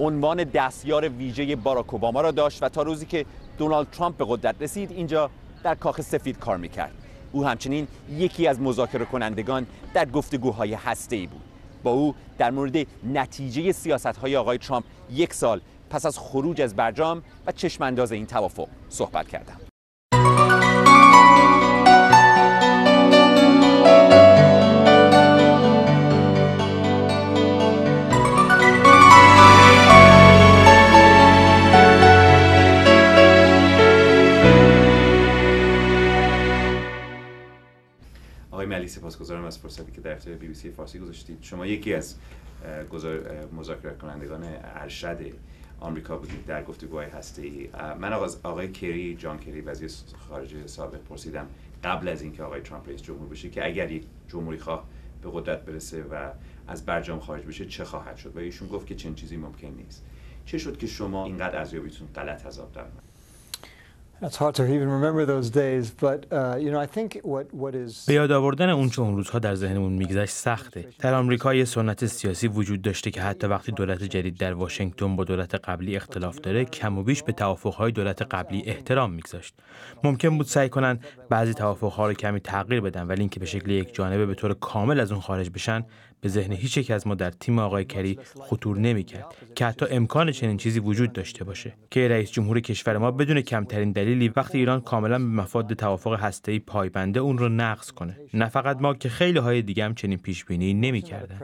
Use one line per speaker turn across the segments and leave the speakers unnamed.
عنوان دستیار ویژه باراک اوباما را داشت و تا روزی که دونالد ترامپ به قدرت رسید اینجا در کاخ سفید کار میکرد او همچنین یکی از مذاکره کنندگان در گفتگوهای هسته ای بود با او در مورد نتیجه سیاست های آقای ترامپ یک سال پس از خروج از برجام و چشمانداز این توافق صحبت کردم سپاس سپاسگزارم از فرصتی که در اختیار بی بی سی فارسی گذاشتید شما یکی از مذاکره کنندگان ارشد آمریکا بودید در گفتگوهای هسته‌ای من از آقای کری جان کری وزیر خارجه سابق پرسیدم قبل از اینکه آقای ترامپ رئیس جمهور بشه که اگر یک جمهوری خواه به قدرت برسه و از برجام خارج بشه چه خواهد شد و ایشون گفت که چنین چیزی ممکن نیست چه شد که شما اینقدر ارزیابیتون غلط از آب
به یاد آوردن اون چون اون روزها در ذهنمون میگذشت سخته. در آمریکا یه سنت سیاسی وجود داشته که حتی وقتی دولت جدید در واشنگتن با دولت قبلی اختلاف داره، کم و بیش به توافقهای دولت قبلی احترام میگذاشت. ممکن بود سعی کنن بعضی توافقها رو کمی تغییر بدن، ولی اینکه به شکل یک جانبه به طور کامل از اون خارج بشن، به ذهن هیچ یک از ما در تیم آقای کری خطور نمیکرد که حتی امکان چنین چیزی وجود داشته باشه که رئیس جمهور کشور ما بدون کمترین دلیلی وقتی ایران کاملا به مفاد توافق ای پایبنده اون رو نقض کنه نه فقط ما که خیلی های دیگه هم چنین پیش بینی نمیکردن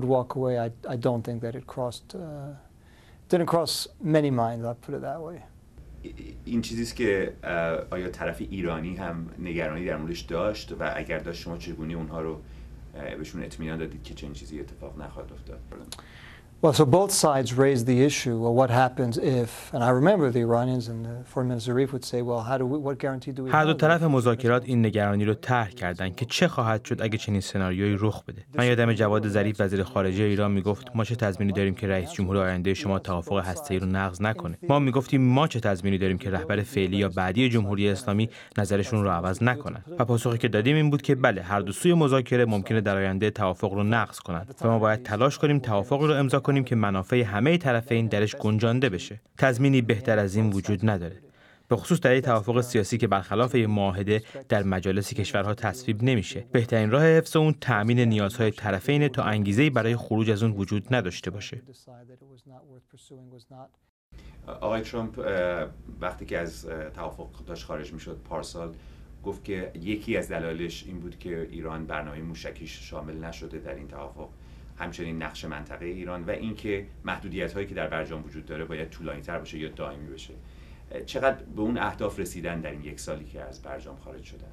would walk away. I, don't think that it crossed, uh, didn't cross many minds, put it that way.
این چیزیست که آیا طرف ایرانی هم نگرانی در موردش داشت و اگر داشت شما چگونه اونها رو بهشون اطمینان دادید که چنین چیزی اتفاق نخواهد افتاد
هر دو
طرف مذاکرات این نگرانی رو طرح کردند که چه خواهد شد اگه چنین سناریوی رخ بده. من یادم جواد ظریف وزیر خارجه ایران میگفت ما چه تضمینی داریم که رئیس جمهور آینده شما توافق ای رو نقض نکنه. ما میگفتیم ما چه تضمینی داریم که رهبر فعلی یا بعدی جمهوری اسلامی نظرشون رو عوض نکنن. و پاسخی که دادیم این بود که بله هر دو سوی مذاکره ممکنه در آینده توافق رو نقض کنند و ما باید تلاش کنیم توافق رو امضا کنیم کنیم که منافع همه طرفین درش گنجانده بشه تضمینی بهتر از این وجود نداره به خصوص در توافق سیاسی که برخلاف یه معاهده در مجالس کشورها تصویب نمیشه بهترین راه حفظ اون تأمین نیازهای طرفین تا انگیزه برای خروج از اون وجود نداشته باشه
آقای ترامپ وقتی که از توافق داشت خارج میشد پارسال گفت که یکی از دلایلش این بود که ایران برنامه موشکیش شامل نشده در این توافق همچنین نقش منطقه ایران و اینکه محدودیت هایی که در برجام وجود داره باید طولانی تر باشه یا دائمی بشه چقدر به اون اهداف رسیدن در این یک سالی که از برجام خارج شدن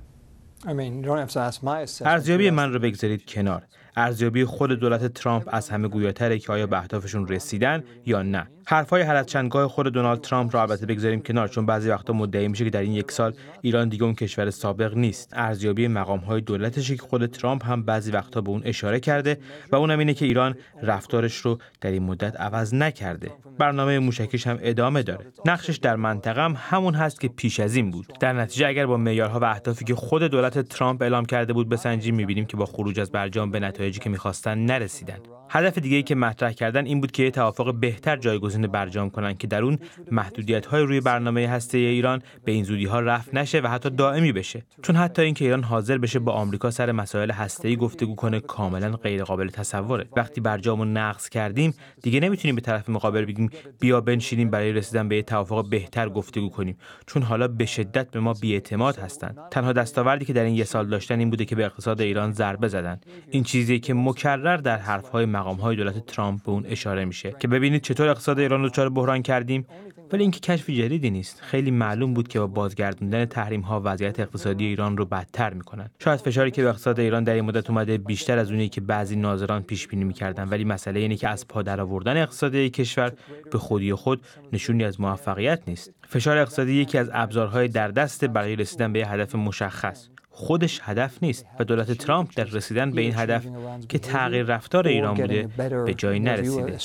ارزیابی من
رو بگذارید کنار ارزیابی خود دولت ترامپ از همه گویاتره که آیا به اهدافشون رسیدن یا نه حرفهای هر از چندگاه خود دونالد ترامپ را البته بگذاریم کنار چون بعضی وقتا مدعی میشه که در این یک سال ایران دیگه اون کشور سابق نیست ارزیابی مقام های دولتشه که خود ترامپ هم بعضی وقتا به اون اشاره کرده و اونم اینه که ایران رفتارش رو در این مدت عوض نکرده برنامه موشکیش هم ادامه داره نقشش در منطقه هم همون هست که پیش از این بود در نتیجه اگر با معیارها و اهدافی که خود دولت ترامپ اعلام کرده بود بسنجیم میبینیم که با خروج از برجام به نتایجی که میخواستن نرسیدن هدف دیگه ای که مطرح کردن این بود که یه توافق بهتر جایگزین برجام کنن که در اون محدودیت های روی برنامه هسته ایران به این زودی ها رفع نشه و حتی دائمی بشه چون حتی اینکه ایران حاضر بشه با آمریکا سر مسائل هسته ای گفتگو کنه کاملا غیر قابل تصوره وقتی رو نقض کردیم دیگه نمیتونیم به طرف مقابل بگیم بیا بنشینیم برای رسیدن به توافق بهتر گفتگو کنیم چون حالا به شدت به ما بیاعتماد هستند تنها دستاوردی که در این یه سال داشتن این بوده که به اقتصاد ایران ضربه زدن این چیزی که مکرر در حرف های مقام های دولت ترامپ به اون اشاره میشه که ببینید چطور اقتصاد ایران دچار بحران کردیم ولی اینکه کشف جدیدی نیست خیلی معلوم بود که با بازگردوندن تحریم ها وضعیت اقتصادی ایران رو بدتر میکنند شاید فشاری که به اقتصاد ایران در این مدت اومده بیشتر از اونی که بعضی ناظران پیش بینی میکردن ولی مسئله اینه که از پا درآوردن اقتصاد کشور به خودی خود نشونی از موفقیت نیست فشار اقتصادی یکی از ابزارهای در دست برای رسیدن به هدف مشخص خودش هدف نیست و دولت ترامپ در رسیدن به این هدف که تغییر رفتار ایران بوده به جایی نرسیده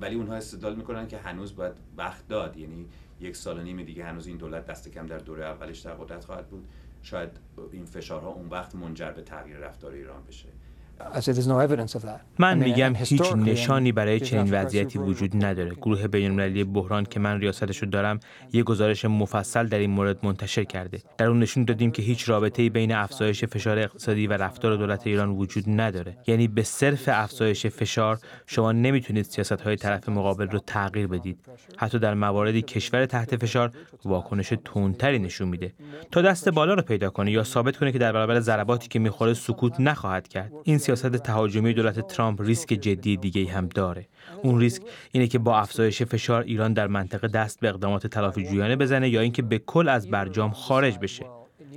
ولی اونها استدلال میکنن که هنوز باید وقت داد یعنی یک سال و نیم دیگه هنوز این دولت دست کم در دوره اولش در قدرت خواهد بود شاید این فشارها اون وقت منجر به تغییر رفتار ایران بشه
من میگم هیچ نشانی برای چنین وضعیتی
وجود نداره گروه بینالمللی بحران که من ریاستش رو دارم یه گزارش مفصل در این مورد منتشر کرده در اون نشون دادیم که هیچ رابطه‌ای بین افزایش فشار اقتصادی و رفتار دولت ایران وجود نداره یعنی به صرف افزایش فشار شما نمیتونید سیاست های طرف مقابل رو تغییر بدید حتی در مواردی کشور تحت فشار واکنش تندتری نشون میده تا دست بالا رو پیدا کنه یا ثابت کنه که در برابر ضرباتی که میخوره سکوت نخواهد کرد این سیاست تهاجمی دولت ترامپ ریسک جدی دیگه هم داره اون ریسک اینه که با افزایش فشار ایران در منطقه دست به اقدامات تلافی جویانه بزنه یا اینکه به کل از برجام خارج بشه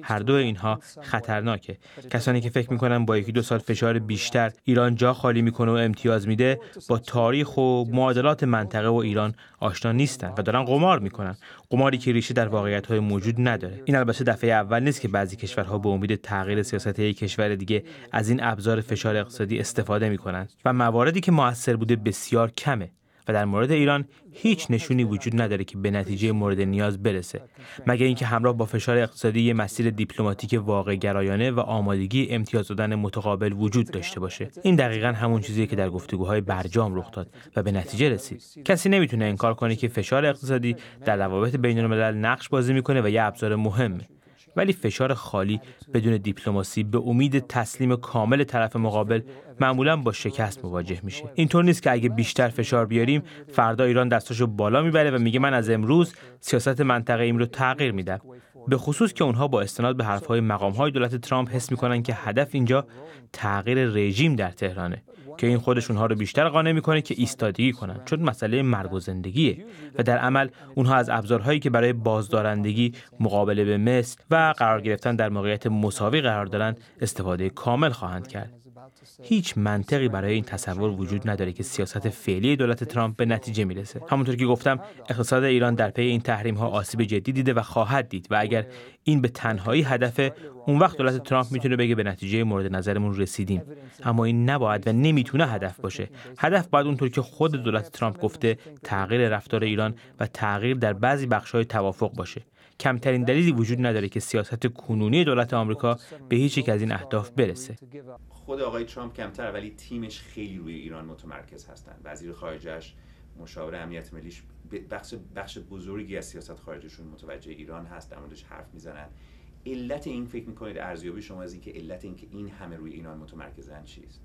هر دو اینها خطرناکه کسانی که فکر میکنن با یکی دو سال فشار بیشتر ایران جا خالی میکنه و امتیاز میده با تاریخ و معادلات منطقه و ایران آشنا نیستن و دارن قمار میکنن قماری که ریشه در واقعیت های موجود نداره این البته دفعه اول نیست که بعضی کشورها به امید تغییر سیاست یک کشور دیگه از این ابزار فشار اقتصادی استفاده میکنن و مواردی که موثر بوده بسیار کمه و در مورد ایران هیچ نشونی وجود نداره که به نتیجه مورد نیاز برسه مگر اینکه همراه با فشار اقتصادی یه مسیر دیپلماتیک واقع گرایانه و آمادگی امتیاز دادن متقابل وجود داشته باشه این دقیقا همون چیزیه که در گفتگوهای برجام رخ داد و به نتیجه رسید کسی نمیتونه انکار کنه که فشار اقتصادی در روابط بین الملل نقش بازی میکنه و یه ابزار مهمه ولی فشار خالی بدون دیپلماسی به امید تسلیم کامل طرف مقابل معمولا با شکست مواجه میشه اینطور نیست که اگه بیشتر فشار بیاریم فردا ایران دستاشو بالا میبره و میگه من از امروز سیاست منطقه ایم رو تغییر میدم به خصوص که اونها با استناد به حرفهای مقامهای دولت ترامپ حس میکنن که هدف اینجا تغییر رژیم در تهرانه که این خودش اونها رو بیشتر قانع میکنه که ایستادگی کنن چون مسئله مرگ و زندگیه و در عمل اونها از ابزارهایی که برای بازدارندگی مقابله به مثل و قرار گرفتن در موقعیت مساوی قرار دارن استفاده کامل خواهند کرد هیچ منطقی برای این تصور وجود نداره که سیاست فعلی دولت ترامپ به نتیجه میرسه همونطور که گفتم اقتصاد ایران در پی این تحریم ها آسیب جدی دیده و خواهد دید و اگر این به تنهایی هدف اون وقت دولت ترامپ میتونه بگه به نتیجه مورد نظرمون رسیدیم اما این نباید و نمیتونه هدف باشه هدف باید اونطور که خود دولت ترامپ گفته تغییر رفتار ایران و تغییر در بعضی های توافق باشه کمترین دلیلی وجود نداره که سیاست کنونی دولت آمریکا به هیچ یک از این اهداف برسه
خود آقای ترامپ کمتر ولی تیمش خیلی روی ایران متمرکز هستند وزیر خارجهش، مشاور امنیت ملیش بخش بخش بزرگی از سیاست خارجشون متوجه ایران هست در موردش حرف میزنن علت این فکر میکنید ارزیابی شما از اینکه علت اینکه این همه روی ایران متمرکزن چیست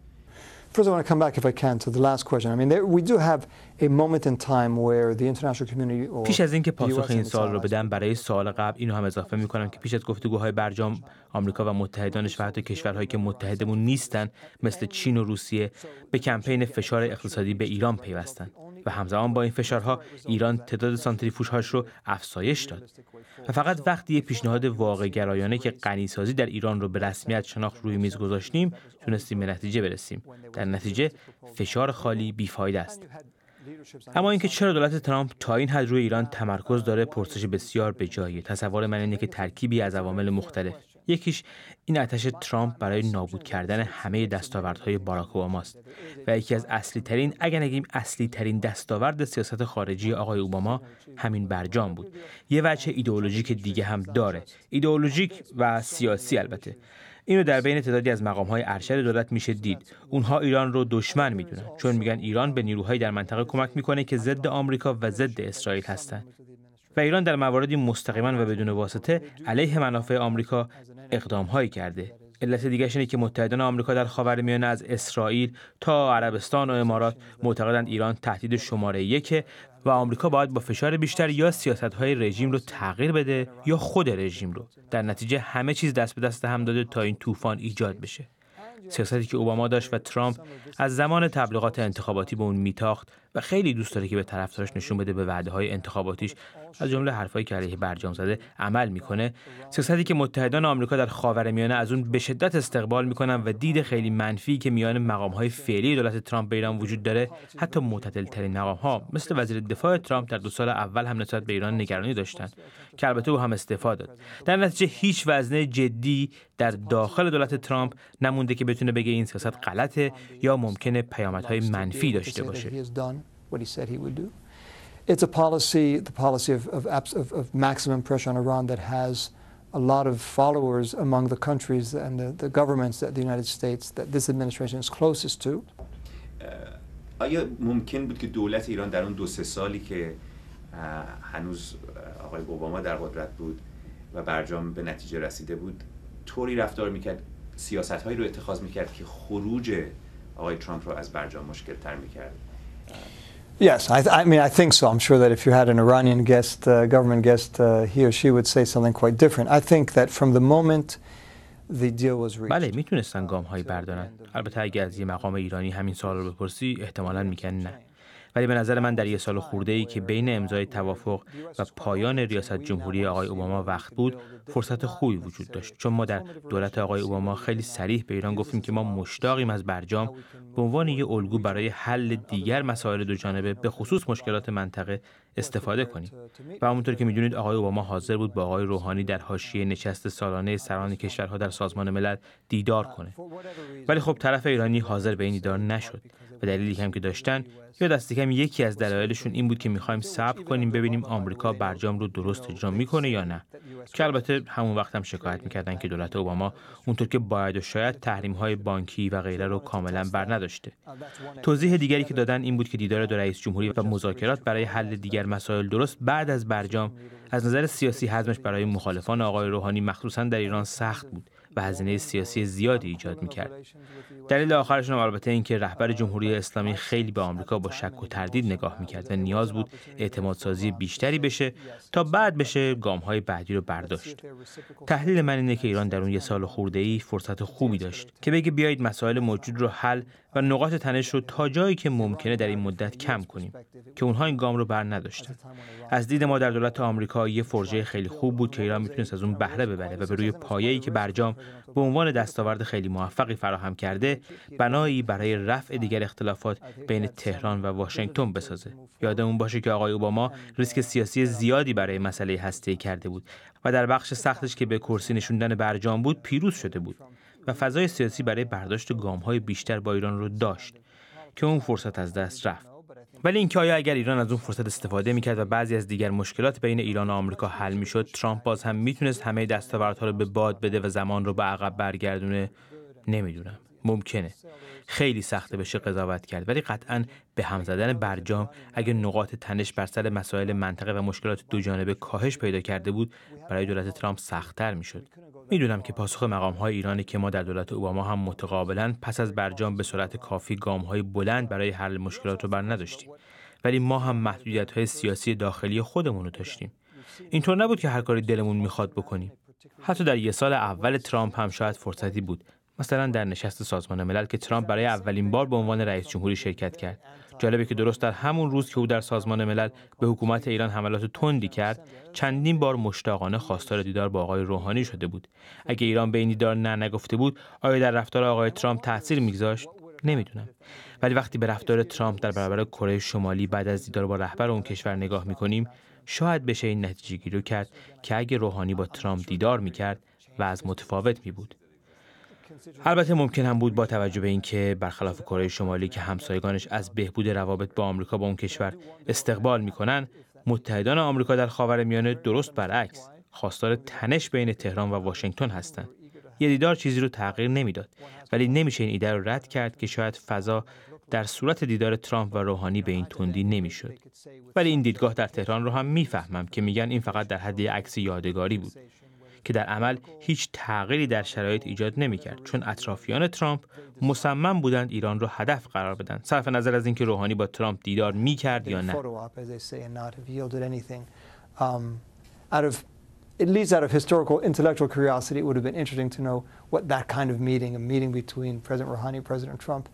First, I want to come back, if I can, to the last question. I mean, there, we do have a moment in time where the international community or پیش از اینکه پاسخ این سال رو بدم
برای سال قبل اینو هم اضافه میکنم که پیش از گفتگوهای برجام آمریکا و متحدانش و حتی کشورهایی که متحدمون نیستن مثل چین و روسیه به کمپین فشار اقتصادی به ایران پیوستن. و همزمان با این فشارها ایران تعداد سانتریفوژهاش رو افزایش داد و فقط وقتی یه پیشنهاد واقع گرایانه که غنیسازی در ایران رو به رسمیت شناخت روی میز گذاشتیم تونستیم به نتیجه برسیم در نتیجه فشار خالی بیفاید است اما اینکه چرا دولت ترامپ تا این حد روی ایران تمرکز داره پرسش بسیار به تصور من اینه که ترکیبی از عوامل مختلف یکیش این اتش ترامپ برای نابود کردن همه دستاوردهای باراک است و یکی از اصلی ترین اگر نگیم اصلی ترین دستاورد سیاست خارجی آقای اوباما همین برجام بود یه وجه ایدئولوژیک دیگه هم داره ایدئولوژیک و سیاسی البته اینو در بین تعدادی از مقام های ارشد دولت میشه دید اونها ایران رو دشمن میدونن چون میگن ایران به نیروهایی در منطقه کمک میکنه که ضد آمریکا و ضد اسرائیل هستند و ایران در مواردی مستقیما و بدون واسطه علیه منافع آمریکا اقدام هایی کرده علت دیگرش اینه که متحدان آمریکا در خاورمیانه از اسرائیل تا عربستان و امارات معتقدند ایران تهدید شماره یکه و آمریکا باید با فشار بیشتر یا سیاست های رژیم رو تغییر بده یا خود رژیم رو در نتیجه همه چیز دست به دست هم داده تا این طوفان ایجاد بشه سیاستی که اوباما داشت و ترامپ از زمان تبلیغات انتخاباتی به اون میتاخت و خیلی دوست داره که به طرفدارش نشون بده به وعده های انتخاباتیش از جمله حرفهایی که علیه برجام زده عمل میکنه سیاستی که متحدان آمریکا در خاورمیانه از اون به شدت استقبال میکنن و دید خیلی منفی که میان مقامهای فعلی دولت ترامپ به ایران وجود داره حتی معتدل ترین مقام ها مثل وزیر دفاع ترامپ در دو سال اول هم نسبت به ایران نگرانی داشتند که البته او هم استعفا داد در نتیجه هیچ وزنه جدی در داخل دولت ترامپ نمونده که بتونه بگه این سیاست غلطه یا ممکنه پیامدهای منفی داشته باشه
it's a policy, the policy of, of, of, of, maximum pressure on Iran that has a lot of followers among the countries and the, the governments that the United States, that this administration is closest to.
Uh, آیا ممکن بود که دولت ایران در اون دو سه سالی که هنوز آقای اوباما در قدرت بود و برجام به نتیجه رسیده بود طوری رفتار میکرد سیاست هایی رو اتخاذ میکرد که خروج آقای ترامپ رو از برجام مشکل تر میکرد
Yes, I, th- I, mean, I think so. I'm sure that if you had an Iranian guest, uh, government guest, uh, he or she would say something quite different. I think that from the moment
the deal was reached, بله میتونستن گام هایی بردارن. البته اگه از یه مقام ایرانی همین سال رو بپرسی احتمالا میگن نه. ولی به نظر من در یه سال خورده ای که بین امضای توافق و پایان ریاست جمهوری آقای اوباما وقت بود فرصت خوبی وجود داشت چون ما در دولت آقای اوباما خیلی صریح به ایران گفتیم که ما مشتاقیم از برجام به عنوان یه الگو برای حل دیگر مسائل دو جانبه به خصوص مشکلات منطقه استفاده کنیم و همونطور که میدونید آقای اوباما حاضر بود با آقای روحانی در حاشیه نشست سالانه سران کشورها در سازمان ملل دیدار کنه ولی خب طرف ایرانی حاضر به این دیدار نشد و دلیلی هم که داشتن یا دست کم یکی از دلایلشون این بود که میخوایم صبر کنیم ببینیم آمریکا برجام رو درست اجرا میکنه یا نه که البته همون وقت هم شکایت میکردن که دولت اوباما اونطور که باید و شاید تحریم های بانکی و غیره رو کاملا بر نداشته توضیح دیگری که دادن این بود که دیدار دو رئیس جمهوری و مذاکرات برای حل دیگر مسائل درست بعد از برجام از نظر سیاسی حزمش برای مخالفان آقای روحانی مخصوصا در ایران سخت بود و هزینه سیاسی زیادی ایجاد میکرد دلیل آخرشون البته اینکه رهبر جمهوری اسلامی خیلی به آمریکا با شک و تردید نگاه میکرد و نیاز بود اعتمادسازی بیشتری بشه تا بعد بشه گامهای بعدی رو برداشت تحلیل من اینه که ایران در اون یه سال خورده ای فرصت خوبی داشت که بگه بیایید مسائل موجود رو حل و نقاط تنش رو تا جایی که ممکنه در این مدت کم کنیم که اونها این گام رو بر نداشتن از دید ما در دولت آمریکا یه فرجه خیلی خوب بود که ایران میتونست از اون بهره ببره و به روی پایه‌ای که برجام به عنوان دستاورد خیلی موفقی فراهم کرده بنایی برای رفع دیگر اختلافات بین تهران و واشنگتن بسازه یادمون باشه که آقای اوباما ریسک سیاسی زیادی برای مسئله هسته کرده بود و در بخش سختش که به کرسی نشوندن برجام بود پیروز شده بود و فضای سیاسی برای برداشت گام بیشتر با ایران رو داشت که اون فرصت از دست رفت ولی اینکه آیا اگر ایران از اون فرصت استفاده میکرد و بعضی از دیگر مشکلات بین ایران و آمریکا حل میشد ترامپ باز هم میتونست همه دستاوردها رو به باد بده و زمان رو به عقب برگردونه نمیدونم ممکنه خیلی سخته بشه قضاوت کرد ولی قطعا به هم زدن برجام اگر نقاط تنش بر سر مسائل منطقه و مشکلات دو جانبه کاهش پیدا کرده بود برای دولت ترامپ سختتر میشد میدونم که پاسخ مقام های ایرانی که ما در دولت اوباما هم متقابلا پس از برجام به صورت کافی گام های بلند برای حل مشکلات رو بر نداشتیم ولی ما هم محدودیت های سیاسی داخلی خودمون رو داشتیم اینطور نبود که هر کاری دلمون میخواد بکنیم حتی در یه سال اول ترامپ هم شاید فرصتی بود مثلا در نشست سازمان ملل که ترامپ برای اولین بار به عنوان رئیس جمهوری شرکت کرد جالبه که درست در همون روز که او در سازمان ملل به حکومت ایران حملات تندی کرد چندین بار مشتاقانه خواستار دیدار با آقای روحانی شده بود اگه ایران به این دیدار نه نگفته بود آیا در رفتار آقای ترامپ تاثیر میگذاشت نمیدونم ولی وقتی به رفتار ترامپ در برابر کره شمالی بعد از دیدار با رهبر اون کشور نگاه میکنیم شاید بشه این نتیجه گیری کرد که اگه روحانی با ترامپ دیدار میکرد و از متفاوت میبود البته ممکن هم بود با توجه به اینکه برخلاف کره شمالی که همسایگانش از بهبود روابط با آمریکا با اون کشور استقبال میکنن متحدان آمریکا در خاورمیانه درست برعکس خواستار تنش بین تهران و واشنگتن هستند یه دیدار چیزی رو تغییر نمیداد ولی نمیشه این ایده رو رد کرد که شاید فضا در صورت دیدار ترامپ و روحانی به این تندی نمیشد ولی این دیدگاه در تهران رو هم میفهمم که میگن این فقط در حد عکس یادگاری بود که در عمل هیچ تغییری در شرایط ایجاد نمیکرد چون اطرافیان ترامپ مصمم بودند ایران را هدف قرار بدن صرف نظر از اینکه روحانی با ترامپ دیدار کرد یا نه
at least out of historical intellectual curiosity, it would have been interesting to know what that kind of meeting, a meeting between President Rouhani and President Trump,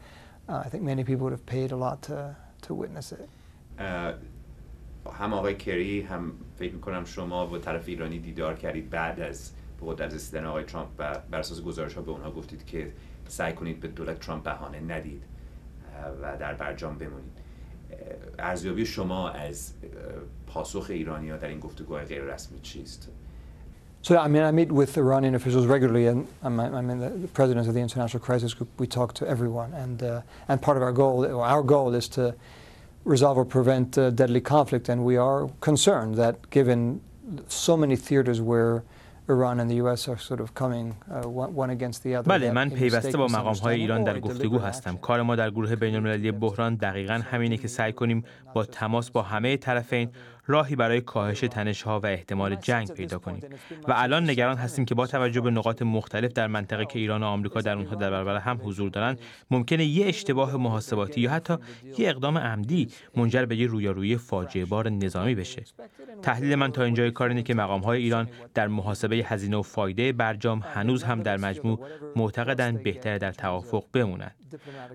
uh, I think many people would have paid a lot to, to witness it.
Uh هم آقای کری هم فکر میکنم شما با طرف ایرانی دیدار کردید بعد از به قدرت رسیدن آقای ترامپ و بر اساس گزارش ها به اونها گفتید که سعی کنید به دولت ترامپ بهانه ندید و در برجام بمونید ارزیابی شما از پاسخ ایرانی ها در این گفتگوهای غیر رسمی چیست؟
So I mean, I meet with Iranian officials regularly, and I'm, I mean, the president of the International Crisis Group. We talk to everyone, and uh, and part of our goal, our goal, is to resolve or prevent uh, deadly conflict. And we are concerned that given so many theaters where Iran and the US are sort of coming, uh, one against the other, بله من پیوسته با مقام های ایران در گفتگو هستم
کار ما در گروه بین المللی بحران دقیقا همینه که سعی کنیم با تماس با همه طرفین راهی برای کاهش تنشها و احتمال جنگ پیدا کنیم و الان نگران هستیم که با توجه به نقاط مختلف در منطقه که ایران و آمریکا در اونها در برابر هم حضور دارند ممکنه یه اشتباه محاسباتی یا حتی یه اقدام عمدی منجر به یه رویارویی فاجعه بار نظامی بشه تحلیل من تا اینجای کار اینه که های ایران در محاسبه هزینه و فایده برجام هنوز هم در مجموع معتقدن بهتر در توافق بمونند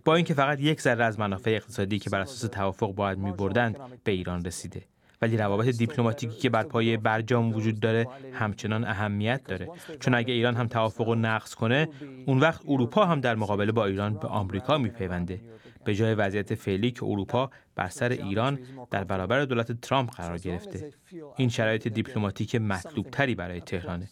با اینکه فقط یک ذره از منافع اقتصادی که بر اساس توافق باید می‌بردند به ایران رسیده ولی روابط دیپلماتیکی که بر پایه برجام وجود داره همچنان اهمیت داره چون اگه ایران هم توافق رو نقض کنه اون وقت اروپا هم در مقابل با ایران به آمریکا میپیونده به جای وضعیت فعلی که اروپا بر سر ایران در برابر دولت ترامپ قرار گرفته این شرایط دیپلماتیک مطلوبتری برای تهرانه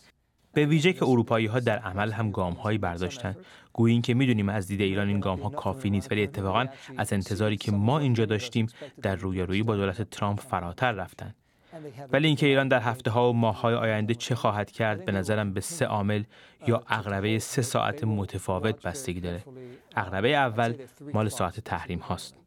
به ویژه که اروپایی ها در عمل هم گام هایی برداشتن گویی اینکه میدونیم از دید ایران این گام ها کافی نیست ولی اتفاقا از انتظاری که ما اینجا داشتیم در رویارویی با دولت ترامپ فراتر رفتن ولی اینکه ایران در هفته ها و ماه های آینده چه خواهد کرد به نظرم به سه عامل یا اغربه سه ساعت متفاوت بستگی داره اغربه اول مال ساعت تحریم هاست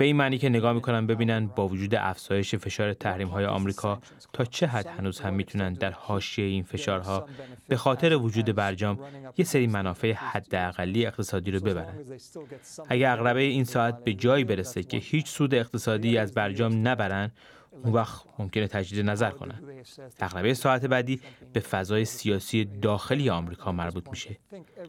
به این معنی که نگاه میکنن ببینن با وجود افزایش فشار تحریم های آمریکا تا چه حد هنوز هم میتونن در حاشیه این فشارها به خاطر وجود برجام یه سری منافع حداقلی اقتصادی رو ببرن اگر اغربه این ساعت به جایی برسه که هیچ سود اقتصادی از برجام نبرن اون وقت ممکنه تجدید نظر کنن. اغلبه ساعت بعدی به فضای سیاسی داخلی آمریکا مربوط میشه.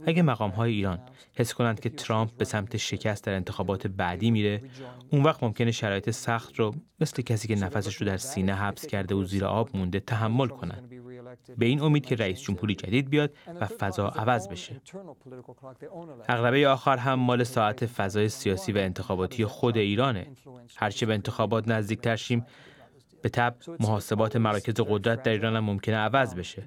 اگه مقام های ایران حس کنند که ترامپ به سمت شکست در انتخابات بعدی میره، اون وقت ممکنه شرایط سخت رو مثل کسی که نفسش رو در سینه حبس کرده و زیر آب مونده تحمل کنند. به این امید که رئیس جمهوری جدید بیاد و فضا عوض بشه. اغلبه آخر هم مال ساعت فضای سیاسی و انتخاباتی خود ایرانه. هرچه به انتخابات نزدیک شیم به تب محاسبات مراکز قدرت در ایران هم ممکنه عوض بشه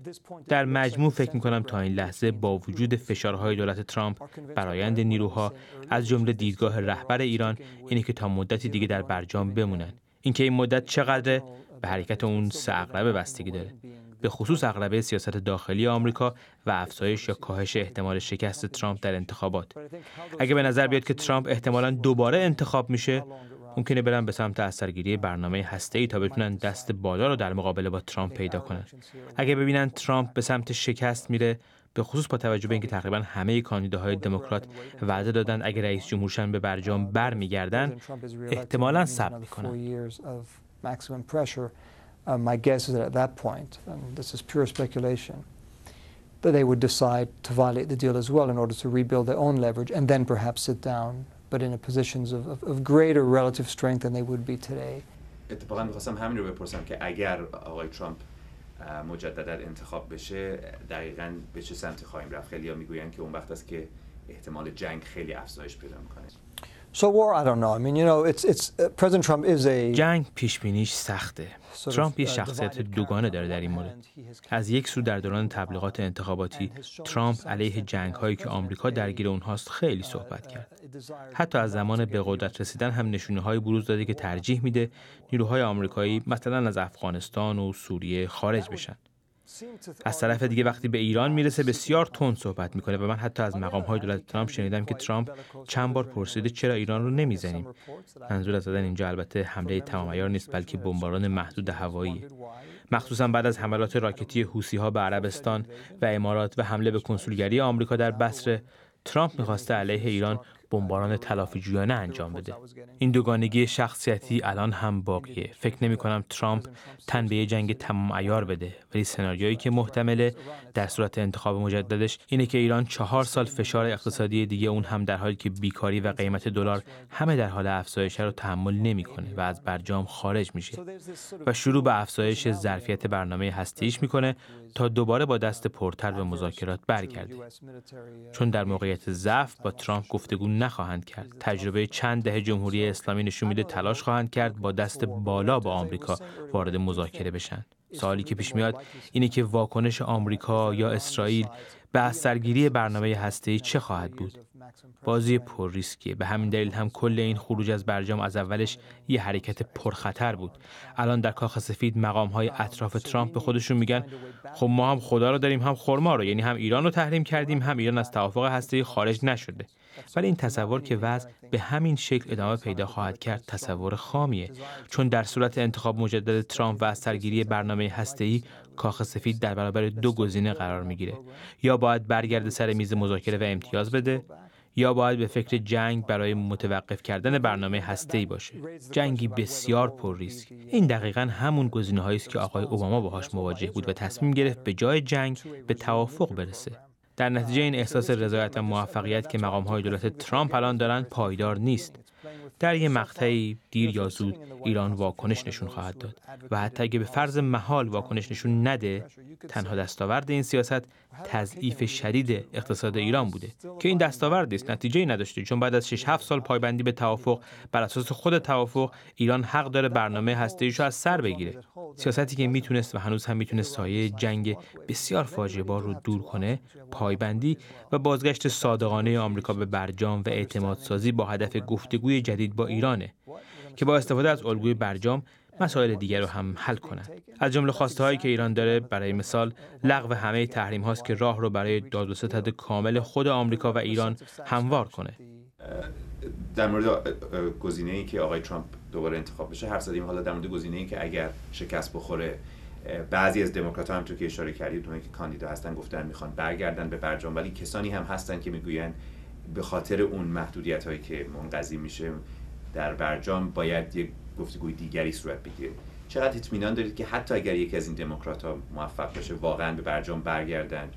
در مجموع فکر میکنم تا این لحظه با وجود فشارهای دولت ترامپ برایند نیروها از جمله دیدگاه رهبر ایران اینه که تا مدتی دیگه در برجام بمونن اینکه این مدت چقدره به حرکت اون سه بستگی داره به خصوص اغلبه سیاست داخلی آمریکا و افزایش یا کاهش احتمال شکست ترامپ در انتخابات اگه به نظر بیاد که ترامپ احتمالا دوباره انتخاب میشه ممکنه برن به سمت اثرگیری برنامه هسته ای تا بتونن دست بالا رو در مقابله با ترامپ پیدا کنن اگه ببینن ترامپ به سمت شکست میره به خصوص با توجه به اینکه تقریبا همه کاندیداهای دموکرات وعده دادن اگه رئیس جمهورشان به برجام برمیگردن احتمالا صبر میکنن
uh, that they would decide to violate the deal as well in order to rebuild their own leverage and then perhaps sit down but in positions of, of, of greater relative strength than they would be today. اتفاقا
میخواستم همین رو بپرسم که اگر آقای ترامپ مجددا انتخاب بشه دقیقا به چه سمتی خواهیم رفت خیلی ها میگویند که اون وقت است که احتمال جنگ خیلی افزایش پیدا میکنه
جنگ پیش بینیش
سخته. ترامپ یه uh, شخصیت دوگانه داره در این مورد. از یک سو در دوران تبلیغات انتخاباتی ترامپ علیه جنگ هایی که آمریکا درگیر اونهاست خیلی uh, صحبت کرد. حتی از زمان به قدرت رسیدن هم نشونه های بروز داده که ترجیح میده نیروهای آمریکایی مثلا از افغانستان و سوریه خارج بشن. از طرف دیگه وقتی به ایران میرسه بسیار تند صحبت میکنه و من حتی از مقام های دولت ترامپ شنیدم که ترامپ چند بار پرسیده چرا ایران رو نمیزنیم منظور از دادن اینجا البته حمله تمام نیست بلکه بمباران محدود هوایی مخصوصا بعد از حملات راکتی حوسی ها به عربستان و امارات و حمله به کنسولگری آمریکا در بصره ترامپ میخواسته علیه ایران بمباران جویانه انجام بده این دوگانگی شخصیتی الان هم باقیه فکر نمی کنم ترامپ تن به جنگ تمام ایار بده ولی سناریویی که محتمله در صورت انتخاب مجددش اینه که ایران چهار سال فشار اقتصادی دیگه اون هم در حالی که بیکاری و قیمت دلار همه در حال افزایش رو تحمل نمیکنه و از برجام خارج میشه و شروع به افزایش ظرفیت برنامه هستیش میکنه تا دوباره با دست پرتر به مذاکرات برگرده چون در موقعیت ضعف با ترامپ گفتگو نخواهند کرد تجربه چند دهه جمهوری اسلامی نشون میده تلاش خواهند کرد با دست بالا با آمریکا وارد مذاکره بشن سوالی که پیش میاد اینه که واکنش آمریکا یا اسرائیل به اثرگیری برنامه هسته‌ای چه خواهد بود بازی پر ریسکیه به همین دلیل هم کل این خروج از برجام از اولش یه حرکت پرخطر بود الان در کاخ سفید مقام های اطراف um, ترامپ به خودشون میگن خب ما هم خدا رو داریم هم خرما رو یعنی هم ایران رو تحریم کردیم هم ایران از توافق هسته‌ای خارج نشده ولی این تصور که وضع به همین شکل ادامه پیدا خواهد کرد تصور خامیه چون در صورت انتخاب مجدد ترامپ و از سرگیری برنامه هسته‌ای کاخ سفید در برابر دو گزینه قرار میگیره یا باید برگرد سر میز مذاکره و امتیاز بده یا باید به فکر جنگ برای متوقف کردن برنامه هسته‌ای باشه جنگی بسیار پر ریسک این دقیقا همون گزینه‌هایی است که آقای اوباما باهاش مواجه بود و تصمیم گرفت به جای جنگ به توافق برسه در نتیجه این احساس رضایت و موفقیت که مقام های دولت ترامپ الان دارند پایدار نیست در یه مقطعی دیر یا زود ایران واکنش نشون خواهد داد و حتی اگه به فرض محال واکنش نشون نده تنها دستاورد این سیاست تضعیف شدید اقتصاد ایران بوده که این دستاورد است نتیجه نداشته چون بعد از 6 7 سال پایبندی به توافق بر اساس خود توافق ایران حق داره برنامه هسته‌ایشو از سر بگیره سیاستی که میتونست و هنوز هم میتونه سایه جنگ بسیار بار رو دور کنه پایبندی و بازگشت صادقانه آمریکا به برجام و اعتمادسازی با هدف گفتگو الگوی جدید با ایرانه که با استفاده از الگوی برجام مسائل دیگر رو هم حل کنند. از جمله خواسته هایی که ایران داره برای مثال لغو همه تحریم هاست که راه رو برای داد و کامل خود آمریکا و ایران هموار کنه.
در مورد گزینه ای که آقای ترامپ دوباره انتخاب بشه هر صدیم حالا در مورد گزینه ای که اگر شکست بخوره بعضی از دموکرات هم تو که اشاره کردید اونایی که کاندیدا هستن گفتن میخوان برگردن به برجام ولی کسانی هم هستن که میگویند به خاطر اون محدودیت هایی که منقضی میشه در برجام باید یه گفتگوی دیگری صورت بگیره چقدر اطمینان دارید که حتی اگر یکی از این دموکرات ها موفق باشه واقعا به برجام برگردن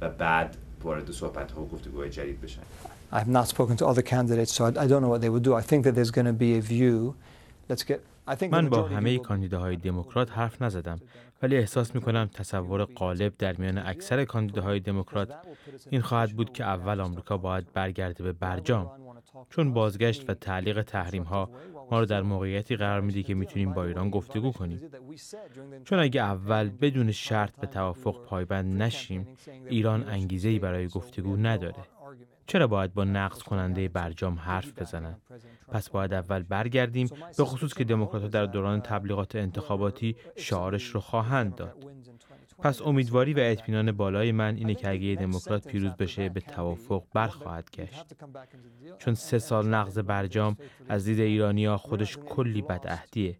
و بعد وارد صحبت ها و گفتگوهای جدید بشن
من با همه
کاندیداهای دموکرات حرف نزدم ولی احساس می کنم تصور غالب در میان اکثر کاندیداهای دموکرات این خواهد بود که اول آمریکا باید برگرده به برجام چون بازگشت و تعلیق تحریم ها ما رو در موقعیتی قرار میده که میتونیم با ایران گفتگو کنیم چون اگه اول بدون شرط به توافق پایبند نشیم ایران انگیزه ای برای گفتگو نداره چرا باید با نقض کننده برجام حرف بزنند؟ پس باید اول برگردیم به خصوص که دموکرات در دوران تبلیغات انتخاباتی شعارش رو خواهند داد. پس امیدواری و اطمینان بالای من اینه که اگه دموکرات پیروز بشه به توافق برخواهد گشت چون سه سال نقض برجام از دید ایرانیا خودش کلی بدعهدیه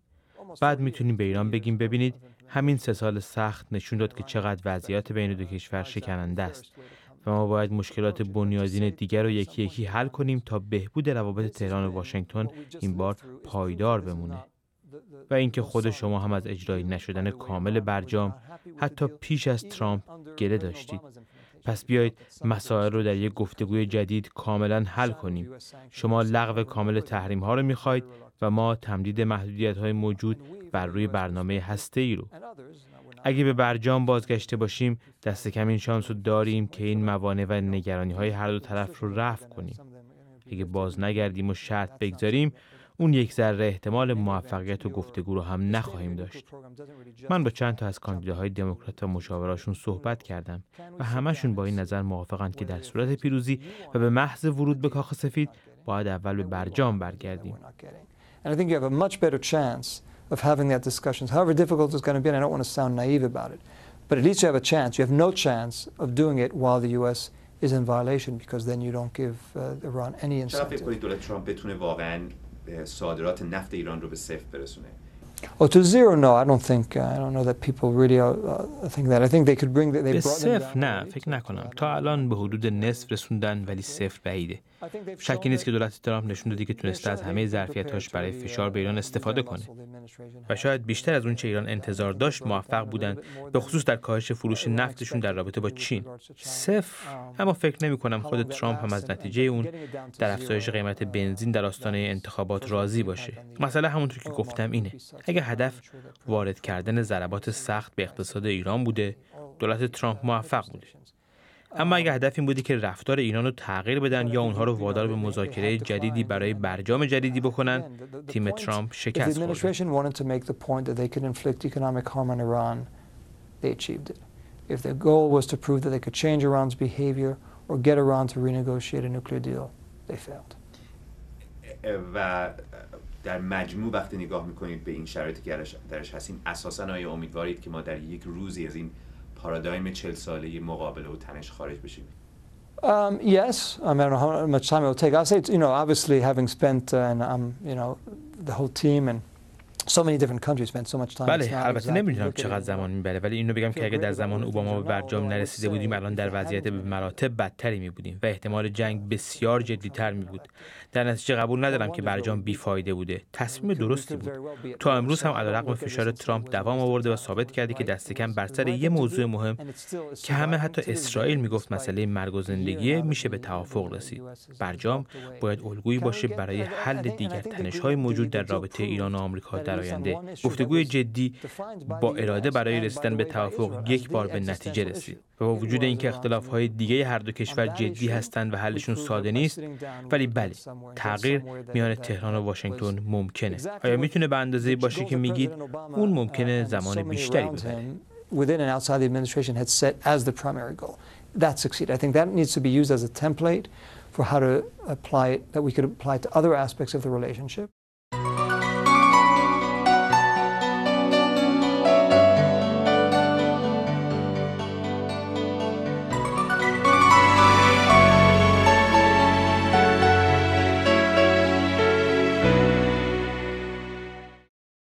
بعد میتونیم به ایران بگیم ببینید همین سه سال سخت نشون داد که چقدر وضعیت بین دو کشور شکننده است و ما باید مشکلات بنیادین دیگر رو یکی یکی حل کنیم تا بهبود روابط تهران و واشنگتن این بار پایدار بمونه و اینکه خود شما هم از اجرایی نشدن کامل برجام حتی پیش از ترامپ گله داشتید پس بیایید مسائل رو در یک گفتگوی جدید کاملا حل کنیم شما لغو کامل تحریم ها رو میخواهید و ما تمدید محدودیت های موجود بر روی برنامه هسته ای رو اگه به برجام بازگشته باشیم دست کم این شانس رو داریم که این موانع و نگرانی های هر دو طرف رو رفع کنیم اگه باز نگردیم و شرط بگذاریم اون یک ذره احتمال موفقیت و گفتگو رو هم نخواهیم داشت. من با چند تا از کاندیداهای دموکرات و مشاوراشون صحبت کردم و همشون با این نظر موافقند که در صورت پیروزی و به محض ورود به کاخ سفید باید اول به برجام برگردیم.
of having that discussion. However difficult it's going to be, and I don't want to sound naive about it, but at least you have a chance. You have no chance of doing it while the U.S. is in violation because then you don't give uh, Iran any incentive.
چرا دولت ترامپ بتونه واقعا صادرات نفت ایران رو به صفر برسونه؟
Oh, to zero? No, I don't think. Uh, I don't know that people really uh, uh think that. I think they could bring that. They به صفر
نه فکر نکنم تا الان به حدود نصف رسوندن ولی صفر بعیده شکی نیست که دولت ترامپ نشون داده که تونسته از همه هاش برای فشار به ایران استفاده کنه و شاید بیشتر از اونچه ایران انتظار داشت موفق بودند به خصوص در کاهش فروش نفتشون در رابطه با چین صفر اما فکر نمی کنم خود ترامپ هم از نتیجه اون در افزایش قیمت بنزین در آستانه انتخابات راضی باشه مسئله همونطور که گفتم اینه اگه هدف وارد کردن ضربات سخت به اقتصاد ایران بوده دولت ترامپ موفق بوده اما اگه هدف این بودی که رفتار ایران رو تغییر بدن یا اونها رو وادار به مذاکره جدیدی برای برجام جدیدی بکنن تیم ترامپ شکست خورد.
E, و e, در مجموع وقتی نگاه میکنید به این شرایطی که درش هستیم اساسا آیا امیدوارید که ما در یک روزی از این پارادایم چل ساله مقابله و تنش خارج بشیم
Um, yes, I, mean, don't know how much time it will take. I'll say, you know, obviously having spent, uh, and I'm, you know, the whole team and
بله البته نمیدونم چقدر زمان میبره ولی اینو بگم که اگه در زمان اوباما به برجام نرسیده بودیم الان در وضعیت به مراتب بدتری می بودیم و احتمال جنگ بسیار جدیتر می بود در نتیجه قبول ندارم که برجام بیفایده بوده تصمیم درستی بود تا امروز هم علیرغم فشار ترامپ دوام آورده و ثابت کرده که دستکم کم بر سر یه موضوع مهم که همه حتی اسرائیل میگفت مسئله مرگ و زندگیه میشه به توافق رسید برجام باید الگویی باشه برای حل دیگر تنش‌های موجود در رابطه ایران و آمریکا در در گفتگوی جدی با اراده برای رسیدن به توافق یک بار به نتیجه رسید و با وجود اینکه اختلافهای دیگه هر دو کشور جدی هستند و حلشون ساده نیست ولی بله تغییر میان تهران و واشنگتن ممکنه آیا میتونه به اندازه باشه که میگید اون ممکنه زمان بیشتری
ببره